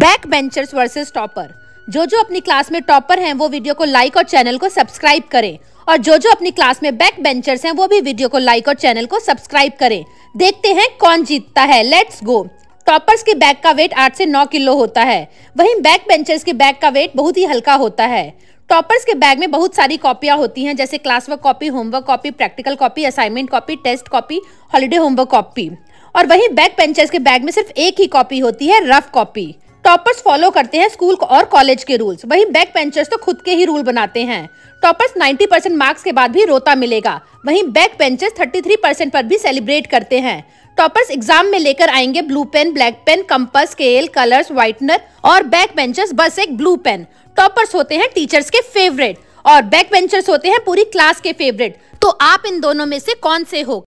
back benchers versus topper जो जो अपनी क्लास में टॉपर हैं वो वीडियो को लाइक और चैनल को सब्सक्राइब करें और जो जो अपनी क्लास में बैक बेंचर्स हैं वो भी वीडियो को लाइक और चैनल को सब्सक्राइब करें देखते हैं कौन जीतता है लेट्स गो टॉपर्स के बैग का वेट आठ से नौ किलो होता है वहीं बैक बेंचर्स के बैग का वेट बहुत ही हल्का होता है टॉपर्स के बैग में बहुत सारी कॉपियाँ होती हैं जैसे class work copy homework copy practical copy assignment copy test copy holiday homework copy और वहीं बैक बेंचर्स के बैग में सिर्फ एक ही कॉपी होती है रफ कॉपी टॉपर्स फॉलो करते हैं स्कूल और कॉलेज के रूल्स वहीं बैक पेंचर्स तो खुद के ही रूल बनाते हैं टॉपर्स 90 परसेंट मार्क्स के बाद भी रोता मिलेगा वहीं बैक पेंचर्स 33 परसेंट पर भी सेलिब्रेट करते हैं टॉपर्स एग्जाम में लेकर आएंगे blue pen black pen compass scale colours whitener और बैक पेंचर्स बस एक ब्लू पेन टॉपर्स होते हैं टीचर्स के फेवरेट और बैक पेंचर्स होते हैं पूरी क्लास के फेवरेट तो आप इन दोनों में से कौन से हो